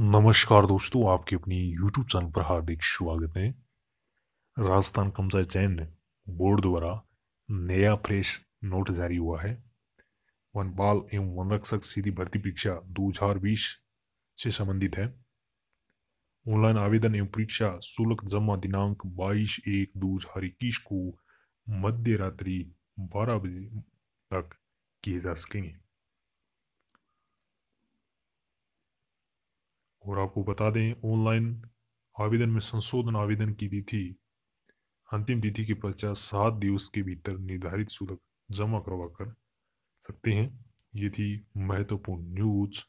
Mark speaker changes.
Speaker 1: नमस्कार दोस्तों आपके अपनी YouTube चैनल पर हार्दिक स्वागत है राजस्थान कमजा चयन बोर्ड द्वारा नया फ्रेश नोट जारी हुआ है वन बाल एवं वन रक्षक सीधी भर्ती परीक्षा 2020 से संबंधित है ऑनलाइन आवेदन एवं परीक्षा शुल्क जमा दिनांक 22 एक दो हजार इक्कीस को मध्य रात्रि बारह बजे तक किए जा सकेंगे और आपको बता दें ऑनलाइन आवेदन में संशोधन आवेदन की तिथि अंतिम तिथि के पश्चात सात दिवस के भीतर निर्धारित शुल्क जमा करवा कर सकते हैं ये थी महत्वपूर्ण न्यूज़